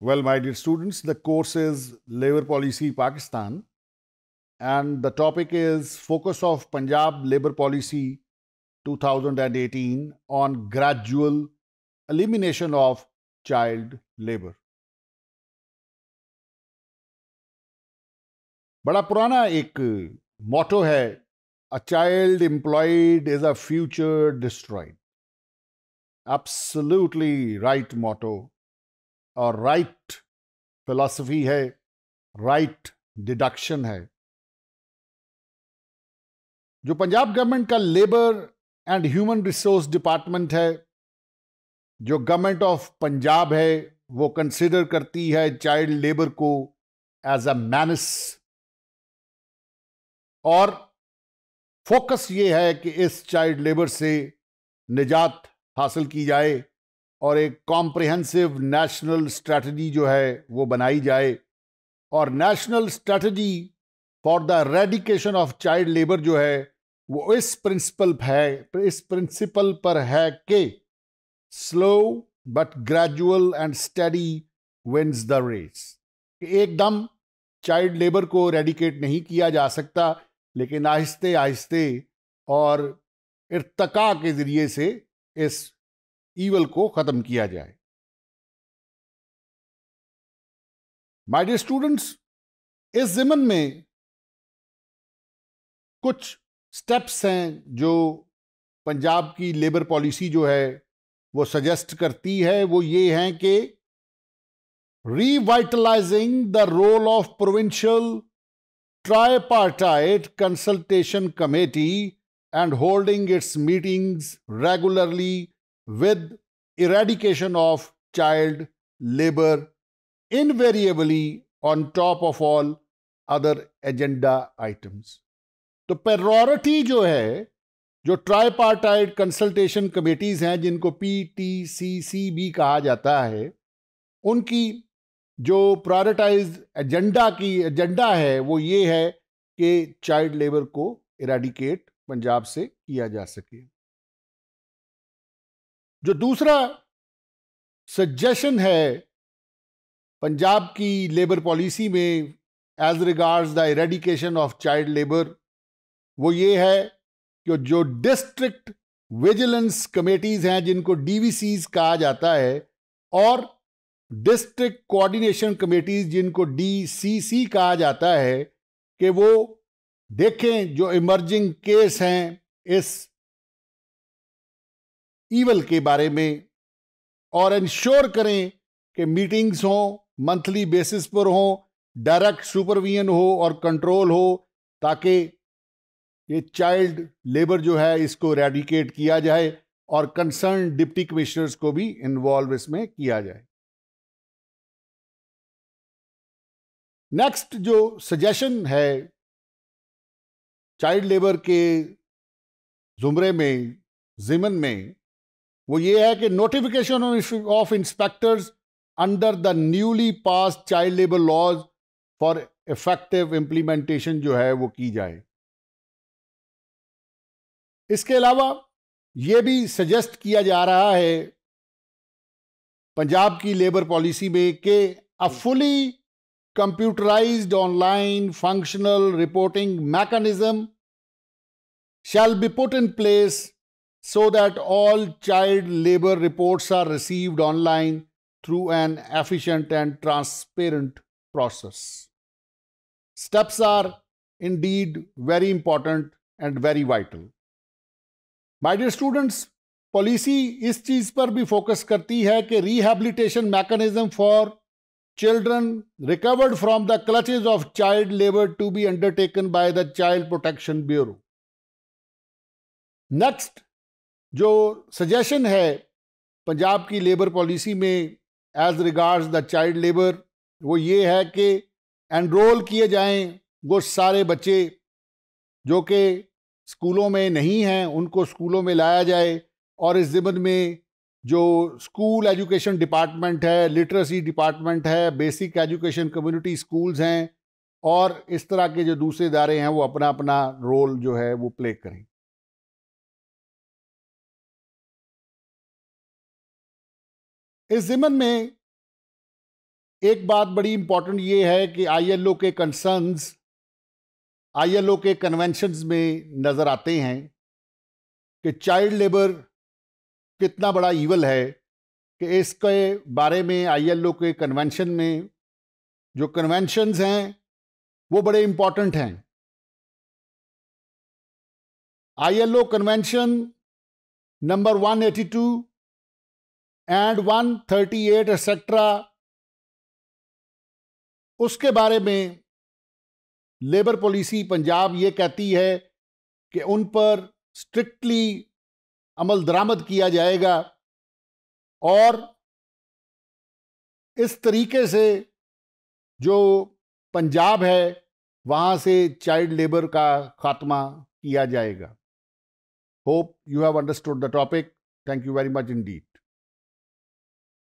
Well, my dear students, the course is Labor Policy Pakistan and the topic is Focus of Punjab Labor Policy 2018 on Gradual Elimination of Child Labor. बड़ा पुराना एक motto है a child employed is a future destroyed absolutely right motto और right philosophy है right deduction है जो Punjab government का labour and human resource department है जो गवर्नमेंट ऑफ पंजाब है वो कंसिडर करती है चाइल्ड लेबर को एज अ मैनस और फोकस ये है कि इस चाइल्ड लेबर से निजात हासिल की जाए और एक कॉम्प्रिहेंसिव नेशनल स्ट्रेटजी जो है वो बनाई जाए और national strategy for the eradication of child labour जो है वो इस प्रिंसिपल है तो इस प्रिंसिपल पर है कि slow but gradual and steady wins the race एकदम चाइल्ड लेबर को रेडिकेट नहीं किया जा सकता लेकिन आहिस्ते आहिस्ते और इरतका के ज़रिए से इस ईवल को खत्म किया जाए माय डियर स्टूडेंट्स इस जिमन में कुछ स्टेप्स हैं जो पंजाब की लेबर पॉलिसी जो है वो सजेस्ट करती है वो ये हैं कि revitalizing the role of provincial tripartite consultation committee and holding its meetings regularly with eradication of child labor invariably on top of all other agenda items. तो प्रायोरिटी जो है जो पार्टाइड कंसल्टेशन कमेटीज़ हैं जिनको पी टी सी सी भी कहा जाता है उनकी जो प्रायोरिटाइज एजेंडा की एजेंडा है वो ये है कि चाइल्ड लेबर को इराडिकेट पंजाब से किया जा सके जो दूसरा सजेशन है पंजाब की लेबर पॉलिसी में as regards the eradication of child labour वो ये है कि जो डिस्ट्रिक्ट विजिलेंस कमेटीज हैं जिनको डीवीसीज कहा जाता है और डिस्ट्रिक्ट कोऑर्डिनेशन कमेटीज जिनको डीसीसी कहा जाता है कि वो देखें जो इमर्जिंग केस हैं इस ईवल के बारे में और इंश्योर करें कि मीटिंग्स हों मंथली बेसिस पर हों डायरेक्ट सुपरविजन हो और कंट्रोल हो ताकि ये चाइल्ड लेबर जो है इसको रेडिकेट किया जाए और कंसर्न डिप्टी कमिश्नर्स को भी इन्वॉल्व इसमें किया जाए नेक्स्ट जो सजेशन है चाइल्ड लेबर के जुमरे में जिमन में वो ये है कि notification of inspectors under the newly pass child labour laws for effective implementation जो है वो की जाए इसके अलावा ये भी सजेस्ट किया जा रहा है पंजाब की लेबर पॉलिसी में कि a fully computerized online functional reporting mechanism shall be put in place so that all child labor reports are received online through an efficient and transparent process. Steps are indeed very important and very vital. My dear students, policy is cheese per bhi focus karti hai ke rehabilitation mechanism for children recovered from the clutches of child labor to be undertaken by the Child Protection Bureau. Next, जो suggestion है पंजाब की labour policy में as regards the child labour वो ये है कि enrol किए जाएं वो सारे बच्चे जो कि स्कूलों में नहीं हैं उनको स्कूलों में लाया जाए और इस जिम्मन में जो स्कूल एजुकेशन डिपार्टमेंट है लिटरेसी डिपार्टमेंट है बेसिक एजुकेशन कम्युनिटी स्कूल्स हैं और इस तरह के जो दूसरे इदारे हैं वो अपना अपना रोल जो है वो प्ले करें इस ज़िमन में एक बात बड़ी इम्पॉर्टेंट ये है कि आईएलओ के कंसर्न्स आईएलओ के कन्वेंशंस में नज़र आते हैं कि चाइल्ड लेबर कितना बड़ा ईवल है कि इसके बारे में आईएलओ के कन्वेंशन में जो कन्वेंशंस हैं वो बड़े इम्पॉर्टेंट हैं ILO convention number 182 and 138 etcetera उसके बारे में लेबर पॉलिसी पंजाब ये कहती है कि उन पर स्ट्रिक्टली अमल दरामद किया जाएगा और इस तरीके से जो पंजाब है वहाँ से चाइल्ड लेबर का खात्मा किया जाएगा hope you have understood the topic thank you very much Indeed